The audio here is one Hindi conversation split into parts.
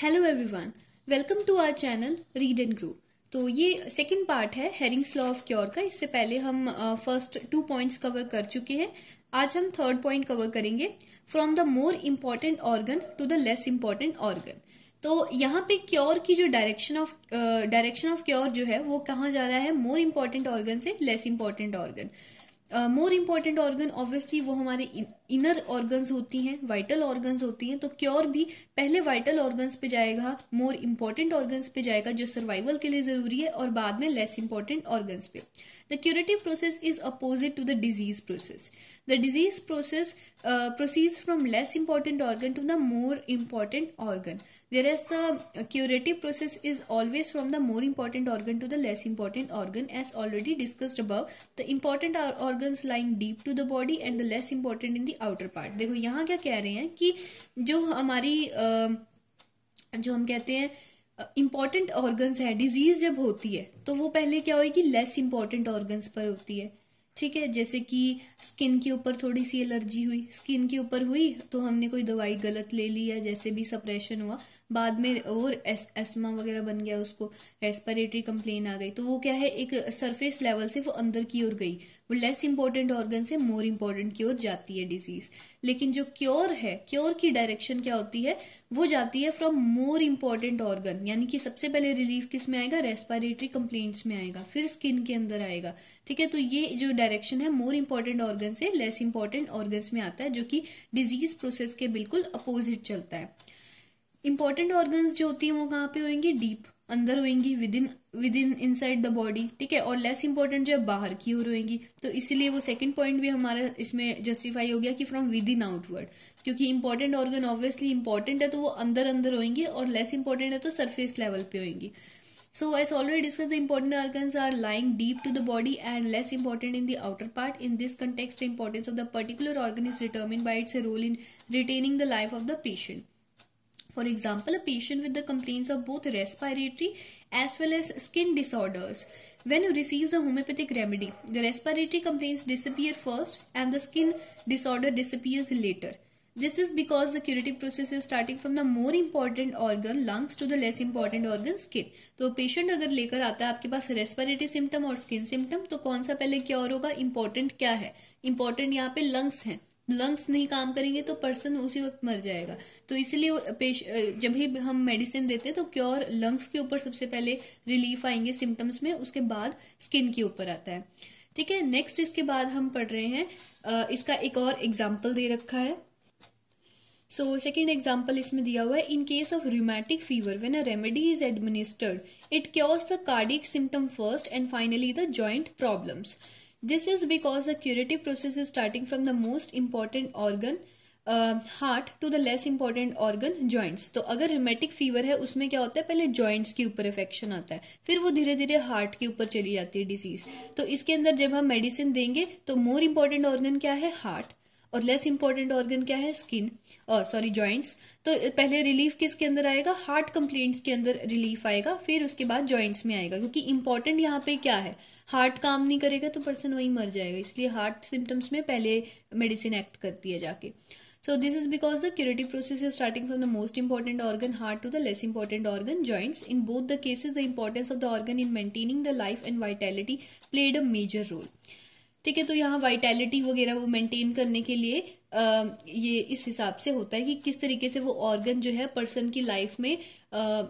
Hello everyone welcome to our channel read and grow तो ये सेकंड पार्ट है हेरिंग्स लॉ ऑफ क्योर का इससे पहले हम फर्स्ट टू पॉइंट्स कवर कर चुके हैं आज हम थर्ड पॉइंट कवर करेंगे from the more important organ to the less important organ तो यहाँ पे क्योर की जो direction of direction of cure जो है वो कहाँ जा रहा है मोर इम्पॉर्टेंट ऑर्गन से less important organ more important organ obviously वो हमारे इनर ऑर्गन्स होती हैं वाइटल ऑर्गन्स होती हैं तो क्योर भी पहले वाइटल ऑर्गन्स पे जाएगा मोर इम्पॉर्टेंट ऑर्गन्स पे जाएगा जो सर्वाइवल के लिए जरूरी है और बाद में लेस इम्पॉर्टेंट ऑर्गन्स पे the curative process is opposite to the disease process the disease process proceeds from less important organ to the more important organ whereas the curative process is always from the more important organ to the less important organ as already discussed above the important organs lying deep to the body and the less important in the outer part देखो यहाँ क्या कह रहे हैं कि जो हमारी जो हम कहते हैं इम्पॉर्टेंट ऑर्गन्स हैं डिजीज जब होती है तो वो पहले क्या होगी लेस इम्पॉर्टेंट ऑर्गन्स पर होती है ठीक है जैसे कि स्किन के ऊपर थोड़ी सी एलर्जी हुई स्किन के ऊपर हुई तो हमने कोई दवाई गलत ले ली या जैसे भी सप्रेशन हुआ बाद में और एस, एस्मा वगैरह बन गया उसको रेस्पिरेटरी कंप्लेन आ गई तो वो क्या है एक सरफेस लेवल से वो अंदर की ओर गई वो लेस इंपॉर्टेंट ऑर्गन से मोर इम्पॉर्टेंट की ओर जाती है डिजीज लेकिन जो क्योर है क्योर की डायरेक्शन क्या होती है वो जाती है फ्रॉम मोर इम्पॉर्टेंट ऑर्गन यानी कि सबसे पहले रिलीफ किस में आएगा रेस्पिरेटरी कंप्लेंट्स में आएगा फिर स्किन के अंदर आएगा ठीक है तो ये जो डायरेक्शन है मोर इंपॉर्टेंट ऑर्गन से लेस इंपॉर्टेंट ऑर्गन में आता है जो कि डिजीज प्रोसेस के बिल्कुल अपोजिट चलता है इंपॉर्टेंट ऑर्गन्स जो होती हैं वो कहाँ पे होंगी डीप अंदर होएंगी within within inside the body ठीक है और लेस इंपॉर्टेंट जो है बाहर की ओर होएंगी तो इसीलिए वो सेकंड पॉइंट भी हमारा इसमें जस्टिफाई हो गया कि फ्रॉम विद इन आउटवर्ड क्योंकि इंपॉर्टेंट ऑर्गन ऑब्वियसली इंपॉर्टेंट है तो वो अंदर अंदर होएंगी और लेस इंपॉर्टेंट है तो सरफेस लेवल पे होएंगी so as already discuss the important organ are lying deep to the body and less important in the outer part in this context importance of the particular organ is determine by its role in retaining the life of the patient For example, a patient with the complaints of both respiratory as well as skin disorders. When you receives a homeopathic remedy, the respiratory complaints disappear first and the skin disorder disappears later. This is because the curative process is starting from the more important organ lungs to the less important organ skin. तो so, patient अगर लेकर आता है आपके पास respiratory symptom और skin symptom, तो कौन सा पहले क्या और होगा Important क्या है Important यहाँ पे lungs हैं लंग्स नहीं काम करेंगे तो पर्सन उसी वक्त मर जाएगा तो इसलिए जब भी हम मेडिसिन देते हैं तो क्योर लंग्स के ऊपर सबसे पहले रिलीफ आएंगे सिम्टम्स में उसके बाद स्किन के ऊपर आता है ठीक है नेक्स्ट इसके बाद हम पढ़ रहे हैं इसका एक और एग्जाम्पल दे रखा है सो सेकेंड एग्जाम्पल इसमें दिया हुआ है in case of rheumatic fever when a remedy is administered it cures the cardiac symptom first and finally the joint problems This is because the curative process is starting from the most important organ heart to the less important organ joints तो अगर रिमेटिक फीवर है उसमें क्या होता है पहले ज्वाइंट्स के ऊपर इफेक्शन आता है फिर वो धीरे धीरे हार्ट के ऊपर चली जाती है डिसीज तो इसके अंदर जब हम मेडिसिन देंगे तो मोर इंपॉर्टेंट ऑर्गन क्या है हार्ट और लेस इंपॉर्टेंट ऑर्गन क्या है स्किन और सॉरी जॉइंट्स तो पहले रिलीफ किसके अंदर आएगा हार्ट कंप्लेंट्स के अंदर रिलीफ आएगा फिर उसके बाद जॉइंट्स में आएगा क्योंकि इंपॉर्टेंट यहाँ पे क्या है हार्ट काम नहीं करेगा तो पर्सन वहीं मर जाएगा इसलिए हार्ट सिम्टम्स में पहले मेडिसिन एक्ट करती है जाके so this is because the curative process is starting from the most important organ heart to the less important organ joints in both the cases the importance of the organ in maintaining the life and vitality played a major role ठीक है तो यहाँ वाइटैलिटी वगैरह वो मेंटेन करने के लिए आ, ये इस हिसाब से होता है कि किस तरीके से वो ऑर्गन जो है पर्सन की लाइफ में आ,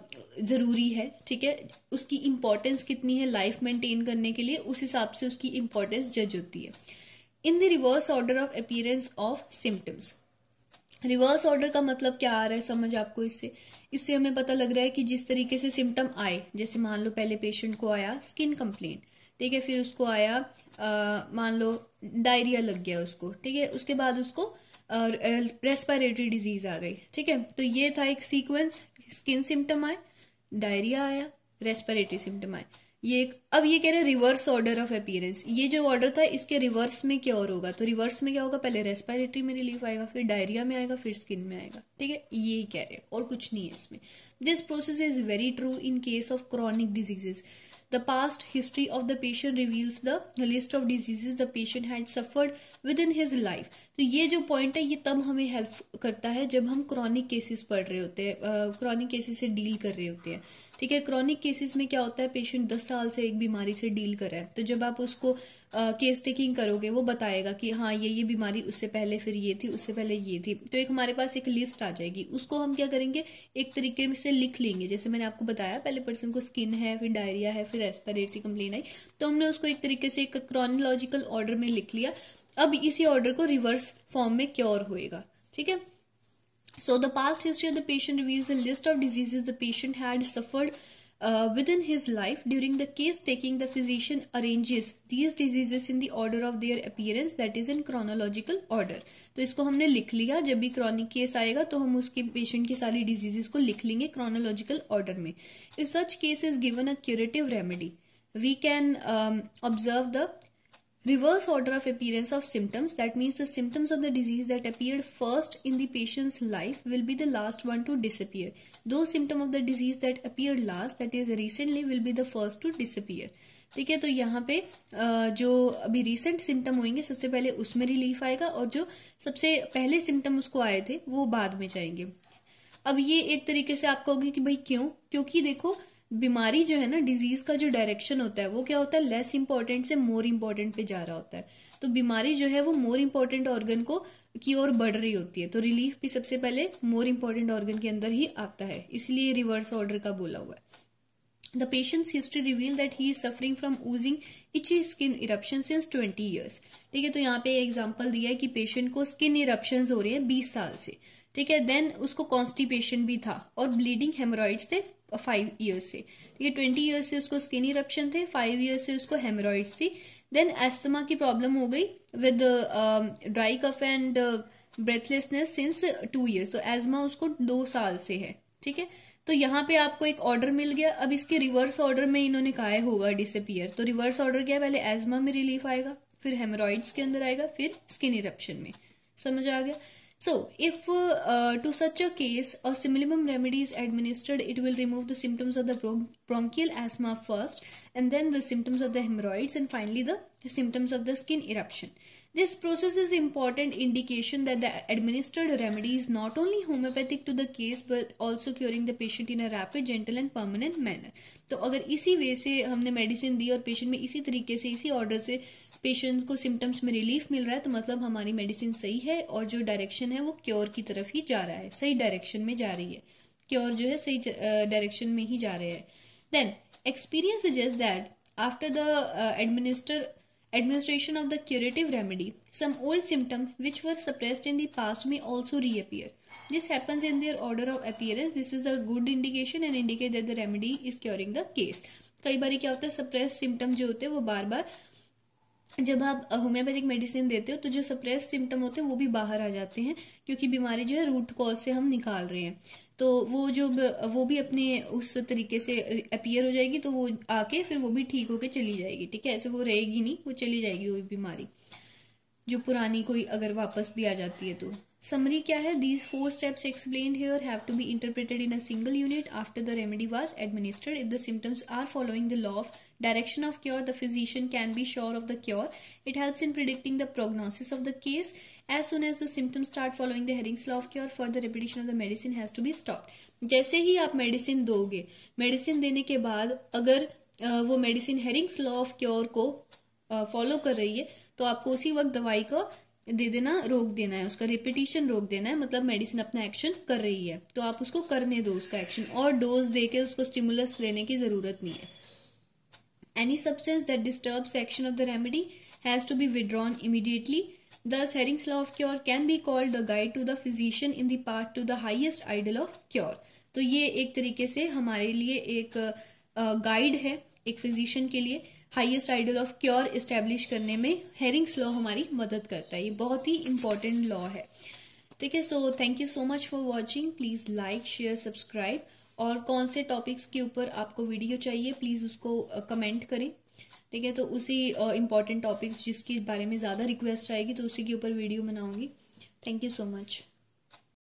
जरूरी है ठीक है उसकी इम्पोर्टेंस कितनी है लाइफ मेंटेन करने के लिए उस हिसाब से उसकी इम्पोर्टेंस जज होती है in the reverse order of appearance of symptoms reverse order का मतलब क्या आ रहा है समझ आपको इससे इससे हमें पता लग रहा है कि जिस तरीके से सिम्टम आए जैसे मान लो पहले पेशेंट को आया स्किन कंप्लेंट ठीक है फिर उसको आया मान लो डायरिया लग गया उसको ठीक है उसके बाद उसको रेस्पायरेटरी डिजीज आ गई ठीक है तो ये था एक सीक्वेंस स्किन सिम्टम आए डायरिया आया रेस्पायरेटरी सिम्टम आए ये एक अब ये कह रहे हैं रिवर्स ऑर्डर ऑफ अपीयरेंस ये जो ऑर्डर था इसके रिवर्स में क्या और होगा तो रिवर्स में क्या होगा पहले रेस्पायरेटरी में रिलीफ आएगा फिर डायरिया में आएगा फिर स्किन में आएगा ठीक है ये कह रहे हैं और कुछ नहीं है इसमें this process is very true in case of chronic diseases The past history of the patient reveals the list of diseases the patient had suffered within his life. तो ये जो पॉइंट है ये तब हमें हेल्प करता है जब हम क्रॉनिक केसेस पढ़ रहे होते हैं क्रॉनिक केसेस से डील कर रहे होते हैं ठीक है क्रॉनिक केसेस में क्या होता है पेशेंट दस साल से एक बीमारी से डील कर रहा है तो जब आप उसको केस टेकिंग करोगे वो बताएगा कि हाँ ये ये बीमारी उससे पहले फिर ये थी उससे पहले ये थी तो एक हमारे पास एक लिस्ट आ जाएगी उसको हम क्या करेंगे एक तरीके से लिख लेंगे जैसे मैंने आपको बताया पहले पर्सन को स्किन है फिर डायरिया है फिर रेस्पिरेटरी कंप्लेन आई तो हमने उसको एक तरीके से एक क्रॉनोलॉजिकल ऑर्डर में लिख लिया अब इसी ऑर्डर को रिवर्स फॉर्म में क्योर होएगा ठीक है So the past history of the patient reveals a list of diseases the patient had suffered uh, within his life. During the case taking, the physician arranges these diseases in the order of their appearance, that is in chronological order. तो इसको हमने लिख लिया जब भी क्रॉनिक केस आएगा तो हम उसके पेशेंट की सारी डिजीजेस को लिख लेंगे क्रोनोलॉजिकल ऑर्डर में if such case is given a curative remedy we can observe the reverse order of appearance of symptoms that means the symptoms of the disease that appeared first in the patient's life will be the last one to disappear those symptom of the disease that appeared last that is recently will be the first to disappear ठीक है तो यहाँ पे जो अभी रिसेंट सिम्टम होंगे सबसे पहले उसमें रिलीफ आएगा और जो सबसे पहले सिम्टम उसको आए थे वो बाद में जाएंगे अब ये एक तरीके से आप कहोगे कि भाई क्यों क्योंकि देखो बीमारी जो है ना डिजीज का जो डायरेक्शन होता है वो क्या होता है लेस इंपॉर्टेंट से मोर इम्पॉर्टेंट पे जा रहा होता है तो बीमारी जो है वो मोर इम्पॉर्टेंट ऑर्गन को की ओर बढ़ रही होती है तो रिलीफ भी सबसे पहले मोर इम्पॉर्टेंट ऑर्गन के अंदर ही आता है इसलिए रिवर्स ऑर्डर का बोला हुआ है the patient's history reveal that he is suffering from oozing itchy skin eruption since twenty years ठीक है तो यहाँ पे एग्जाम्पल दिया है कि पेशेंट को स्किन इरप्शन हो रहे हैं बीस साल से ठीक है देन उसको कॉन्स्टिपेशन भी था और ब्लीडिंग हेमोरॉइड थे फाइव ईयर्स से ठीक है ट्वेंटी ईयर्स से उसको स्किन इरप्शन थे फाइव ईयर्स से उसको हेमरॉइड्स थी देन एस्थमा की प्रॉब्लम हो गई with dry cough and breathlessness since two years तो एजमा उसको दो साल से है ठीक है तो यहाँ पे आपको एक ऑर्डर मिल गया अब इसके रिवर्स ऑर्डर में इन्होंने कहा होगा डिसअपियर तो रिवर्स ऑर्डर क्या है पहले एजमा में रिलीफ आएगा फिर हेमरॉइड्स के अंदर आएगा फिर स्किन इरप्शन में समझ आ गया So, if uh, to such a case a similum remedy is administered, it will remove the symptoms of the bron bronchial asthma first and then the symptoms of the hemorrhoids and finally the, the symptoms of the skin eruption. This process is important indication that the administered remedy is not only homeopathic to the case but also curing the patient in a rapid, gentle and permanent manner. तो अगर इसी वे से हमने मेडिसिन दी और पेशेंट में इसी तरीके से इसी ऑर्डर से पेशेंट को सिम्टम्स में रिलीफ मिल रहा है तो मतलब हमारी मेडिसिन सही है और जो डायरेक्शन है वो क्योर की तरफ ही जा रहा है सही डायरेक्शन में जा रही है क्योर जो है सही डायरेक्शन में ही जा रहे हैं then experience suggest that after the uh, administer administration of the curative remedy, some old symptoms which were suppressed in the past may also reappear. This happens in their order of appearance. This is a good indication and indicate that the remedy is curing the case. कई बार क्या होता है सप्रेस सिम्टम जो होते हैं वो बार बार जब आप होम्योपैथिक मेडिसिन देते हो तो जो सप्रेस सिम्टम होते हैं वो भी बाहर आ जाते हैं क्योंकि बीमारी जो है रूट कॉज से हम निकाल रहे हैं तो वो जो वो भी अपने उस तरीके से अपियर हो जाएगी तो वो आके फिर वो भी ठीक होके चली जाएगी ठीक है ऐसे वो रहेगी नहीं वो चली जाएगी वो बीमारी जो पुरानी कोई अगर वापस भी आ जाती है तो समरी क्या है these four steps explain here have to be interpreted in a single unit after the remedy was administered if the symptoms are following the law of direction of cure the physician can be sure of the cure it helps in predicting the prognosis of the case as soon as the symptoms start following the Hering's law of cure for the repetition of the medicine has to B stopped जैसे ही आप मेडिसिन दोगे मेडिसिन देने के बाद अगर वो medicine Hering's law of cure को फॉलो कर रही है तो आपको उसी वक्त दवाई का दे देना रोक देना है उसका रिपीटिशन रोक देना है मतलब मेडिसिन अपना एक्शन कर रही है तो आप उसको करने दो उसका एक्शन और डोज दे के उसको स्टिमुलस लेने की जरूरत नहीं है any substance that disturb action of the remedy has to be withdrawn immediately the Herring's law of cure can be called the guide to the physician in the part to the highest ideal of cure तो ये एक तरीके से हमारे लिए एक गाइड है एक फिजिशियन के लिए highest ideal of cure establish करने में हेरिंग्स लॉ हमारी मदद करता है ये बहुत ही इंपॉर्टेंट लॉ है ठीक है so thank you so much for watching please like share subscribe और कौन से टॉपिक्स के ऊपर आपको वीडियो चाहिए प्लीज उसको कमेंट करें ठीक है तो उसी इंपॉर्टेंट टॉपिक्स जिसके बारे में ज्यादा रिक्वेस्ट आएगी तो उसी के ऊपर वीडियो बनाऊंगी थैंक यू सो मच